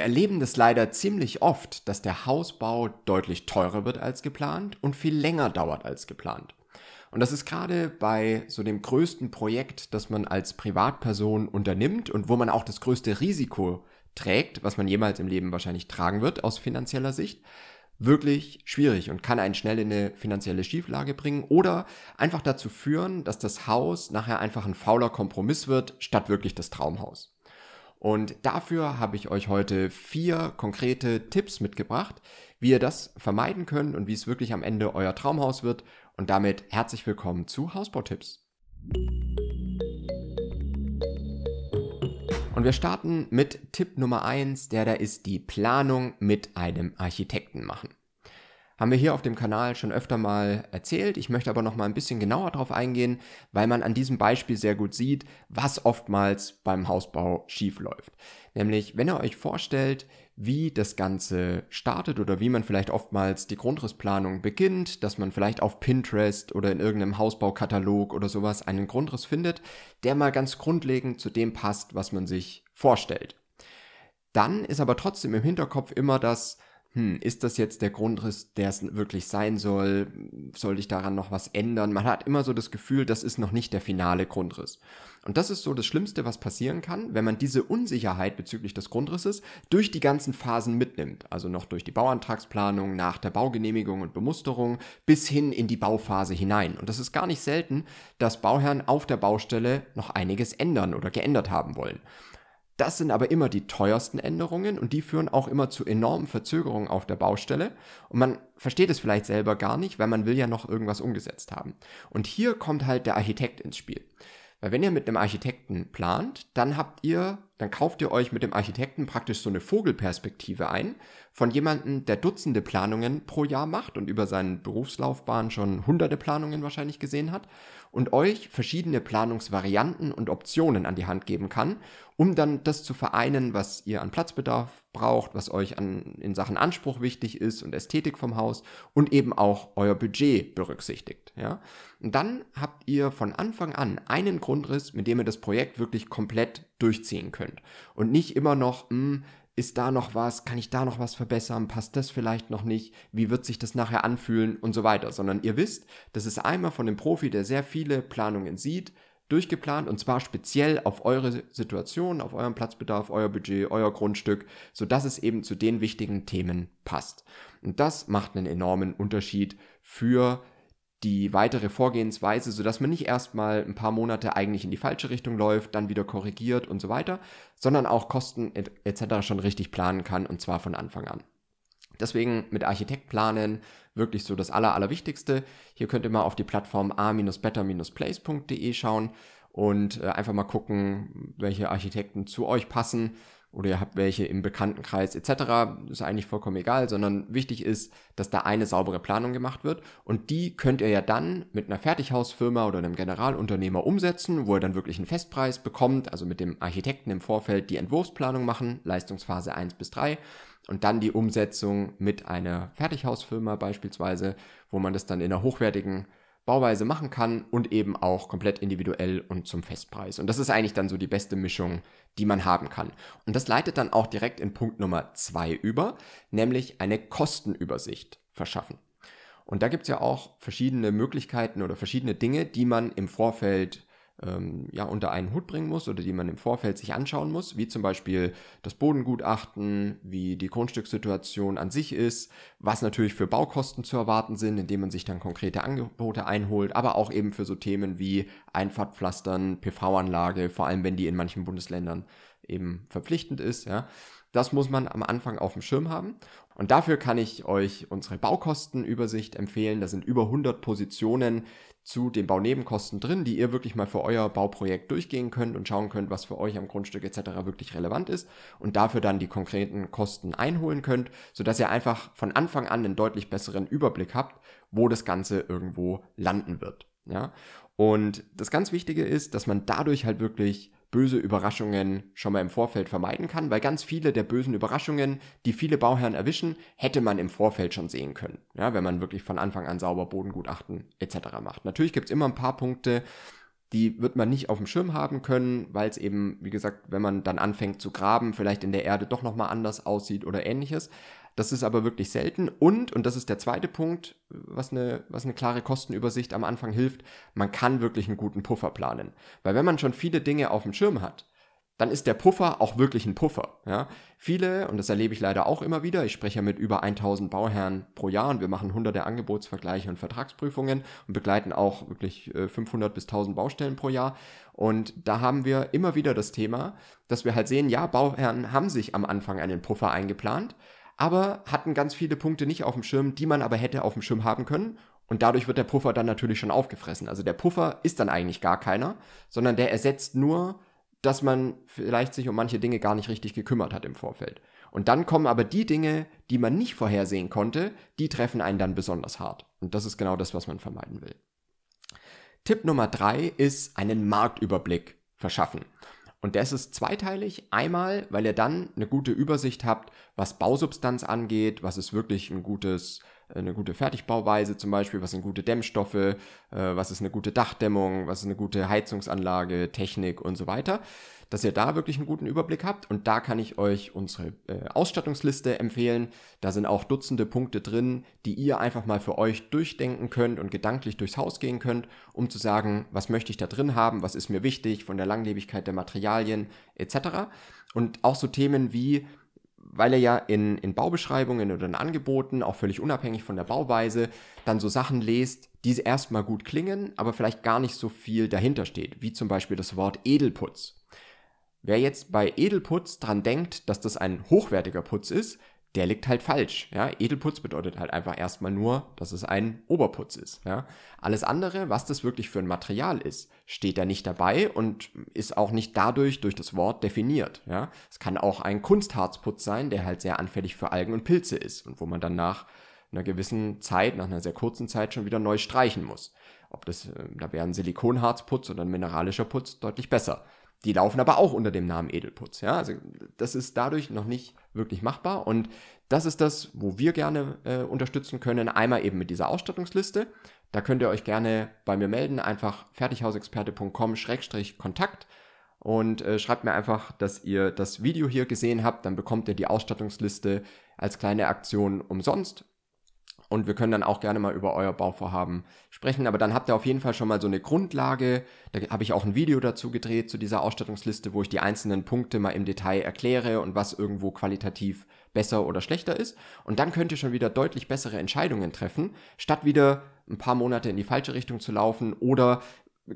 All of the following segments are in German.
Wir erleben das leider ziemlich oft, dass der Hausbau deutlich teurer wird als geplant und viel länger dauert als geplant. Und das ist gerade bei so dem größten Projekt, das man als Privatperson unternimmt und wo man auch das größte Risiko trägt, was man jemals im Leben wahrscheinlich tragen wird aus finanzieller Sicht, wirklich schwierig und kann einen schnell in eine finanzielle Schieflage bringen oder einfach dazu führen, dass das Haus nachher einfach ein fauler Kompromiss wird, statt wirklich das Traumhaus. Und dafür habe ich euch heute vier konkrete Tipps mitgebracht, wie ihr das vermeiden könnt und wie es wirklich am Ende euer Traumhaus wird. Und damit herzlich willkommen zu Hausbautipps. Und wir starten mit Tipp Nummer eins, der da ist die Planung mit einem Architekten machen haben wir hier auf dem Kanal schon öfter mal erzählt. Ich möchte aber noch mal ein bisschen genauer darauf eingehen, weil man an diesem Beispiel sehr gut sieht, was oftmals beim Hausbau schief läuft. Nämlich, wenn ihr euch vorstellt, wie das Ganze startet oder wie man vielleicht oftmals die Grundrissplanung beginnt, dass man vielleicht auf Pinterest oder in irgendeinem Hausbaukatalog oder sowas einen Grundriss findet, der mal ganz grundlegend zu dem passt, was man sich vorstellt. Dann ist aber trotzdem im Hinterkopf immer das, hm, ist das jetzt der Grundriss, der es wirklich sein soll? Soll ich daran noch was ändern? Man hat immer so das Gefühl, das ist noch nicht der finale Grundriss. Und das ist so das Schlimmste, was passieren kann, wenn man diese Unsicherheit bezüglich des Grundrisses durch die ganzen Phasen mitnimmt. Also noch durch die Bauantragsplanung, nach der Baugenehmigung und Bemusterung bis hin in die Bauphase hinein. Und das ist gar nicht selten, dass Bauherren auf der Baustelle noch einiges ändern oder geändert haben wollen. Das sind aber immer die teuersten Änderungen und die führen auch immer zu enormen Verzögerungen auf der Baustelle. Und man versteht es vielleicht selber gar nicht, weil man will ja noch irgendwas umgesetzt haben. Und hier kommt halt der Architekt ins Spiel. Weil wenn ihr mit einem Architekten plant, dann habt ihr dann kauft ihr euch mit dem Architekten praktisch so eine Vogelperspektive ein von jemandem, der Dutzende Planungen pro Jahr macht und über seinen Berufslaufbahn schon hunderte Planungen wahrscheinlich gesehen hat und euch verschiedene Planungsvarianten und Optionen an die Hand geben kann, um dann das zu vereinen, was ihr an Platzbedarf braucht, was euch an, in Sachen Anspruch wichtig ist und Ästhetik vom Haus und eben auch euer Budget berücksichtigt. Ja? Und dann habt ihr von Anfang an einen Grundriss, mit dem ihr das Projekt wirklich komplett durchziehen könnt. Und nicht immer noch, mh, hm, ist da noch was, kann ich da noch was verbessern, passt das vielleicht noch nicht, wie wird sich das nachher anfühlen und so weiter, sondern ihr wisst, das ist einmal von dem Profi, der sehr viele Planungen sieht, durchgeplant und zwar speziell auf eure Situation, auf euren Platzbedarf, euer Budget, euer Grundstück, so dass es eben zu den wichtigen Themen passt. Und das macht einen enormen Unterschied für die die weitere Vorgehensweise, sodass man nicht erstmal ein paar Monate eigentlich in die falsche Richtung läuft, dann wieder korrigiert und so weiter, sondern auch Kosten etc. schon richtig planen kann und zwar von Anfang an. Deswegen mit Architekt planen wirklich so das Aller, Allerwichtigste. Hier könnt ihr mal auf die Plattform a-better-place.de schauen und äh, einfach mal gucken, welche Architekten zu euch passen oder ihr habt welche im Bekanntenkreis etc. Ist eigentlich vollkommen egal, sondern wichtig ist, dass da eine saubere Planung gemacht wird und die könnt ihr ja dann mit einer Fertighausfirma oder einem Generalunternehmer umsetzen, wo ihr dann wirklich einen Festpreis bekommt, also mit dem Architekten im Vorfeld die Entwurfsplanung machen, Leistungsphase 1 bis 3 und dann die Umsetzung mit einer Fertighausfirma beispielsweise, wo man das dann in einer hochwertigen Bauweise machen kann und eben auch komplett individuell und zum Festpreis. Und das ist eigentlich dann so die beste Mischung, die man haben kann. Und das leitet dann auch direkt in Punkt Nummer zwei über, nämlich eine Kostenübersicht verschaffen. Und da gibt es ja auch verschiedene Möglichkeiten oder verschiedene Dinge, die man im Vorfeld ähm, ja, unter einen Hut bringen muss oder die man im Vorfeld sich anschauen muss, wie zum Beispiel das Bodengutachten, wie die Grundstückssituation an sich ist, was natürlich für Baukosten zu erwarten sind, indem man sich dann konkrete Angebote einholt, aber auch eben für so Themen wie Einfahrtpflastern, PV-Anlage, vor allem wenn die in manchen Bundesländern eben verpflichtend ist, ja. Das muss man am Anfang auf dem Schirm haben. Und dafür kann ich euch unsere Baukostenübersicht empfehlen. Da sind über 100 Positionen zu den Baunebenkosten drin, die ihr wirklich mal für euer Bauprojekt durchgehen könnt und schauen könnt, was für euch am Grundstück etc. wirklich relevant ist und dafür dann die konkreten Kosten einholen könnt, sodass ihr einfach von Anfang an einen deutlich besseren Überblick habt, wo das Ganze irgendwo landen wird. Ja? Und das ganz Wichtige ist, dass man dadurch halt wirklich böse Überraschungen schon mal im Vorfeld vermeiden kann, weil ganz viele der bösen Überraschungen, die viele Bauherren erwischen, hätte man im Vorfeld schon sehen können, ja, wenn man wirklich von Anfang an sauber Bodengutachten etc. macht. Natürlich gibt es immer ein paar Punkte, die wird man nicht auf dem Schirm haben können, weil es eben, wie gesagt, wenn man dann anfängt zu graben, vielleicht in der Erde doch nochmal anders aussieht oder ähnliches. Das ist aber wirklich selten und, und das ist der zweite Punkt, was eine, was eine klare Kostenübersicht am Anfang hilft, man kann wirklich einen guten Puffer planen. Weil wenn man schon viele Dinge auf dem Schirm hat, dann ist der Puffer auch wirklich ein Puffer. Ja? Viele, und das erlebe ich leider auch immer wieder, ich spreche ja mit über 1000 Bauherren pro Jahr und wir machen hunderte Angebotsvergleiche und Vertragsprüfungen und begleiten auch wirklich 500 äh, bis 1000 Baustellen pro Jahr. Und da haben wir immer wieder das Thema, dass wir halt sehen, ja, Bauherren haben sich am Anfang einen Puffer eingeplant, aber hatten ganz viele Punkte nicht auf dem Schirm, die man aber hätte auf dem Schirm haben können. Und dadurch wird der Puffer dann natürlich schon aufgefressen. Also der Puffer ist dann eigentlich gar keiner, sondern der ersetzt nur, dass man vielleicht sich um manche Dinge gar nicht richtig gekümmert hat im Vorfeld. Und dann kommen aber die Dinge, die man nicht vorhersehen konnte, die treffen einen dann besonders hart. Und das ist genau das, was man vermeiden will. Tipp Nummer drei ist einen Marktüberblick verschaffen. Und das ist zweiteilig. Einmal, weil ihr dann eine gute Übersicht habt, was Bausubstanz angeht, was ist wirklich ein gutes, äh, eine gute Fertigbauweise zum Beispiel, was sind gute Dämmstoffe, äh, was ist eine gute Dachdämmung, was ist eine gute Heizungsanlage, Technik und so weiter dass ihr da wirklich einen guten Überblick habt. Und da kann ich euch unsere äh, Ausstattungsliste empfehlen. Da sind auch Dutzende Punkte drin, die ihr einfach mal für euch durchdenken könnt und gedanklich durchs Haus gehen könnt, um zu sagen, was möchte ich da drin haben, was ist mir wichtig von der Langlebigkeit der Materialien etc. Und auch so Themen wie weil ihr ja in, in Baubeschreibungen oder in Angeboten, auch völlig unabhängig von der Bauweise, dann so Sachen lest, die erstmal gut klingen, aber vielleicht gar nicht so viel dahinter steht, wie zum Beispiel das Wort Edelputz. Wer jetzt bei Edelputz dran denkt, dass das ein hochwertiger Putz ist, der liegt halt falsch. Ja? Edelputz bedeutet halt einfach erstmal nur, dass es ein Oberputz ist. Ja? Alles andere, was das wirklich für ein Material ist, steht da nicht dabei und ist auch nicht dadurch durch das Wort definiert. Ja? Es kann auch ein Kunstharzputz sein, der halt sehr anfällig für Algen und Pilze ist und wo man dann nach einer gewissen Zeit, nach einer sehr kurzen Zeit schon wieder neu streichen muss. Ob das, äh, da wäre ein Silikonharzputz oder ein mineralischer Putz deutlich besser. Die laufen aber auch unter dem Namen Edelputz. Ja? Also das ist dadurch noch nicht wirklich machbar. Und das ist das, wo wir gerne äh, unterstützen können. Einmal eben mit dieser Ausstattungsliste. Da könnt ihr euch gerne bei mir melden. Einfach fertighausexperte.com-kontakt und äh, schreibt mir einfach, dass ihr das Video hier gesehen habt. Dann bekommt ihr die Ausstattungsliste als kleine Aktion umsonst und wir können dann auch gerne mal über euer Bauvorhaben sprechen. Aber dann habt ihr auf jeden Fall schon mal so eine Grundlage. Da habe ich auch ein Video dazu gedreht zu dieser Ausstattungsliste, wo ich die einzelnen Punkte mal im Detail erkläre und was irgendwo qualitativ besser oder schlechter ist. Und dann könnt ihr schon wieder deutlich bessere Entscheidungen treffen, statt wieder ein paar Monate in die falsche Richtung zu laufen oder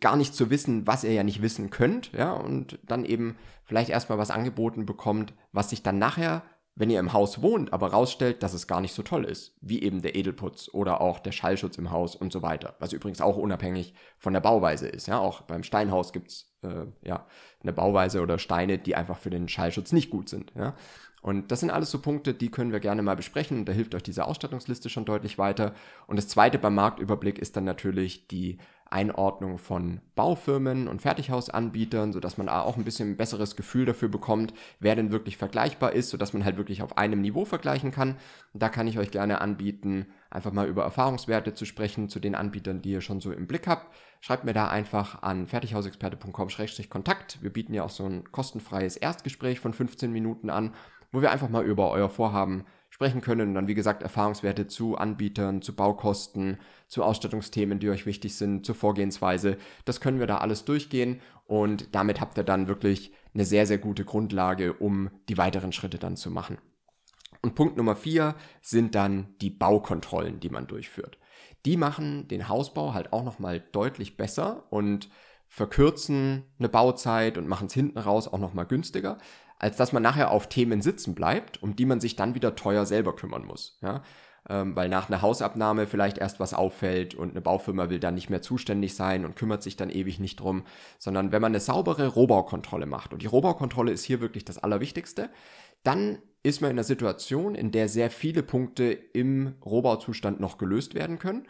gar nicht zu wissen, was ihr ja nicht wissen könnt, ja, und dann eben vielleicht erstmal was angeboten bekommt, was sich dann nachher wenn ihr im Haus wohnt, aber rausstellt, dass es gar nicht so toll ist, wie eben der Edelputz oder auch der Schallschutz im Haus und so weiter, was übrigens auch unabhängig von der Bauweise ist. Ja, auch beim Steinhaus gibt's äh, ja eine Bauweise oder Steine, die einfach für den Schallschutz nicht gut sind. Ja? Und das sind alles so Punkte, die können wir gerne mal besprechen. da hilft euch diese Ausstattungsliste schon deutlich weiter. Und das zweite beim Marktüberblick ist dann natürlich die Einordnung von Baufirmen und Fertighausanbietern, sodass man auch ein bisschen besseres Gefühl dafür bekommt, wer denn wirklich vergleichbar ist, sodass man halt wirklich auf einem Niveau vergleichen kann. da kann ich euch gerne anbieten, einfach mal über Erfahrungswerte zu sprechen zu den Anbietern, die ihr schon so im Blick habt. Schreibt mir da einfach an fertighausexperte.com-kontakt. Wir bieten ja auch so ein kostenfreies Erstgespräch von 15 Minuten an, wo wir einfach mal über euer Vorhaben sprechen können und dann, wie gesagt, Erfahrungswerte zu Anbietern, zu Baukosten, zu Ausstattungsthemen, die euch wichtig sind, zur Vorgehensweise. Das können wir da alles durchgehen und damit habt ihr dann wirklich eine sehr, sehr gute Grundlage, um die weiteren Schritte dann zu machen. Und Punkt Nummer vier sind dann die Baukontrollen, die man durchführt. Die machen den Hausbau halt auch nochmal deutlich besser und verkürzen eine Bauzeit und machen es hinten raus auch nochmal günstiger als dass man nachher auf Themen sitzen bleibt, um die man sich dann wieder teuer selber kümmern muss. Ja? Ähm, weil nach einer Hausabnahme vielleicht erst was auffällt und eine Baufirma will dann nicht mehr zuständig sein und kümmert sich dann ewig nicht drum, sondern wenn man eine saubere Rohbaukontrolle macht, und die Rohbaukontrolle ist hier wirklich das Allerwichtigste, dann ist man in einer Situation, in der sehr viele Punkte im Rohbauzustand noch gelöst werden können.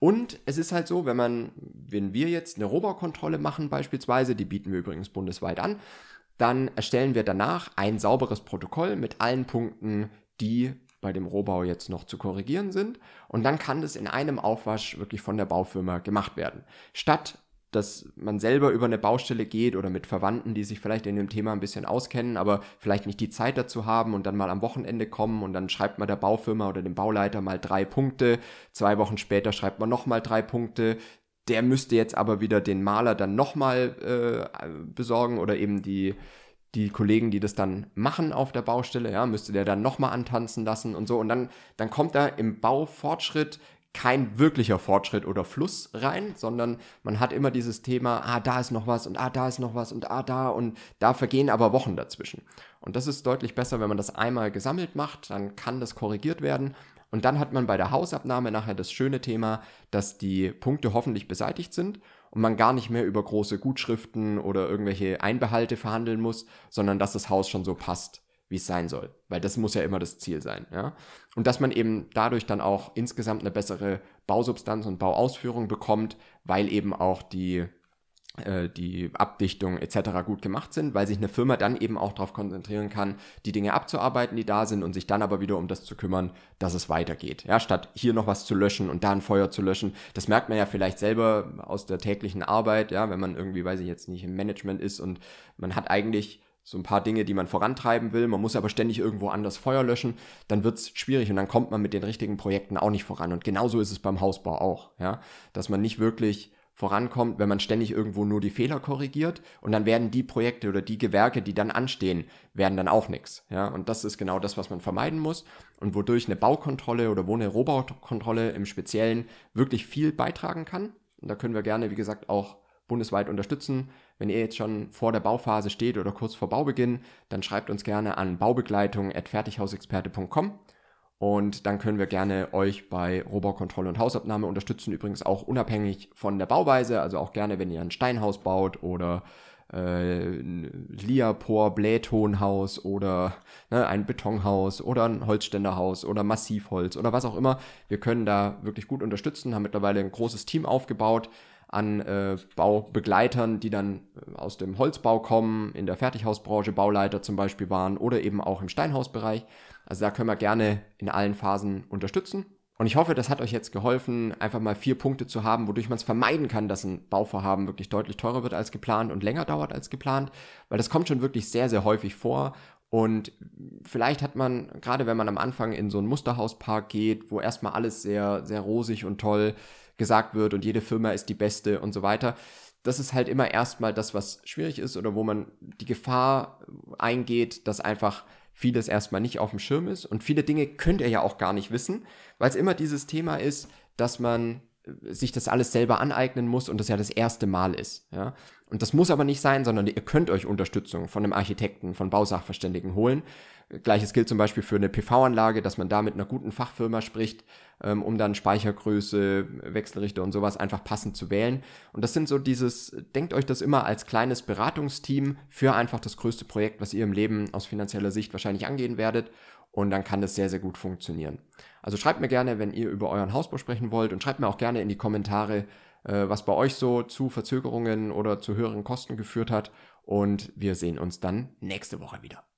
Und es ist halt so, wenn man, wenn wir jetzt eine Rohbaukontrolle machen beispielsweise, die bieten wir übrigens bundesweit an, dann erstellen wir danach ein sauberes Protokoll mit allen Punkten, die bei dem Rohbau jetzt noch zu korrigieren sind. Und dann kann das in einem Aufwasch wirklich von der Baufirma gemacht werden. Statt dass man selber über eine Baustelle geht oder mit Verwandten, die sich vielleicht in dem Thema ein bisschen auskennen, aber vielleicht nicht die Zeit dazu haben und dann mal am Wochenende kommen und dann schreibt man der Baufirma oder dem Bauleiter mal drei Punkte, zwei Wochen später schreibt man nochmal drei Punkte, der müsste jetzt aber wieder den Maler dann nochmal äh, besorgen oder eben die, die Kollegen, die das dann machen auf der Baustelle, ja, müsste der dann nochmal antanzen lassen und so. Und dann, dann kommt da im Baufortschritt kein wirklicher Fortschritt oder Fluss rein, sondern man hat immer dieses Thema, ah, da ist noch was und ah, da ist noch was und ah, da und da vergehen aber Wochen dazwischen. Und das ist deutlich besser, wenn man das einmal gesammelt macht, dann kann das korrigiert werden und dann hat man bei der Hausabnahme nachher das schöne Thema, dass die Punkte hoffentlich beseitigt sind und man gar nicht mehr über große Gutschriften oder irgendwelche Einbehalte verhandeln muss, sondern dass das Haus schon so passt, wie es sein soll. Weil das muss ja immer das Ziel sein. Ja? Und dass man eben dadurch dann auch insgesamt eine bessere Bausubstanz und Bauausführung bekommt, weil eben auch die äh, die Abdichtung etc. gut gemacht sind, weil sich eine Firma dann eben auch darauf konzentrieren kann, die Dinge abzuarbeiten, die da sind und sich dann aber wieder um das zu kümmern, dass es weitergeht. Ja, statt hier noch was zu löschen und da ein Feuer zu löschen. Das merkt man ja vielleicht selber aus der täglichen Arbeit, ja, wenn man irgendwie, weiß ich jetzt nicht, im Management ist und man hat eigentlich so ein paar Dinge, die man vorantreiben will, man muss aber ständig irgendwo anders Feuer löschen, dann wird es schwierig und dann kommt man mit den richtigen Projekten auch nicht voran. Und genauso ist es beim Hausbau auch, ja, dass man nicht wirklich vorankommt, wenn man ständig irgendwo nur die Fehler korrigiert und dann werden die Projekte oder die Gewerke, die dann anstehen, werden dann auch nichts. Ja, und das ist genau das, was man vermeiden muss und wodurch eine Baukontrolle oder wo eine Rohbaukontrolle im Speziellen wirklich viel beitragen kann. Und da können wir gerne, wie gesagt, auch bundesweit unterstützen. Wenn ihr jetzt schon vor der Bauphase steht oder kurz vor Baubeginn, dann schreibt uns gerne an baubegleitung@fertighausexperte.com und dann können wir gerne euch bei Rohbaukontrolle und Hausabnahme unterstützen. Übrigens auch unabhängig von der Bauweise. Also auch gerne, wenn ihr ein Steinhaus baut oder äh, ein Liapor Blähtonhaus oder ne, ein Betonhaus oder ein Holzständerhaus oder Massivholz oder was auch immer. Wir können da wirklich gut unterstützen, haben mittlerweile ein großes Team aufgebaut an äh, Baubegleitern, die dann äh, aus dem Holzbau kommen, in der Fertighausbranche Bauleiter zum Beispiel waren oder eben auch im Steinhausbereich. Also da können wir gerne in allen Phasen unterstützen. Und ich hoffe, das hat euch jetzt geholfen, einfach mal vier Punkte zu haben, wodurch man es vermeiden kann, dass ein Bauvorhaben wirklich deutlich teurer wird als geplant und länger dauert als geplant, weil das kommt schon wirklich sehr, sehr häufig vor. Und vielleicht hat man, gerade wenn man am Anfang in so einen Musterhauspark geht, wo erstmal alles sehr, sehr rosig und toll gesagt wird und jede Firma ist die beste und so weiter, das ist halt immer erstmal das, was schwierig ist oder wo man die Gefahr eingeht, dass einfach vieles erstmal nicht auf dem Schirm ist und viele Dinge könnt ihr ja auch gar nicht wissen, weil es immer dieses Thema ist, dass man äh, sich das alles selber aneignen muss und das ja das erste Mal ist. Ja? Und das muss aber nicht sein, sondern ihr könnt euch Unterstützung von einem Architekten, von Bausachverständigen holen, Gleiches gilt zum Beispiel für eine PV-Anlage, dass man da mit einer guten Fachfirma spricht, ähm, um dann Speichergröße, Wechselrichter und sowas einfach passend zu wählen. Und das sind so dieses, denkt euch das immer als kleines Beratungsteam für einfach das größte Projekt, was ihr im Leben aus finanzieller Sicht wahrscheinlich angehen werdet. Und dann kann das sehr, sehr gut funktionieren. Also schreibt mir gerne, wenn ihr über euren Hausbau sprechen wollt und schreibt mir auch gerne in die Kommentare, äh, was bei euch so zu Verzögerungen oder zu höheren Kosten geführt hat. Und wir sehen uns dann nächste Woche wieder.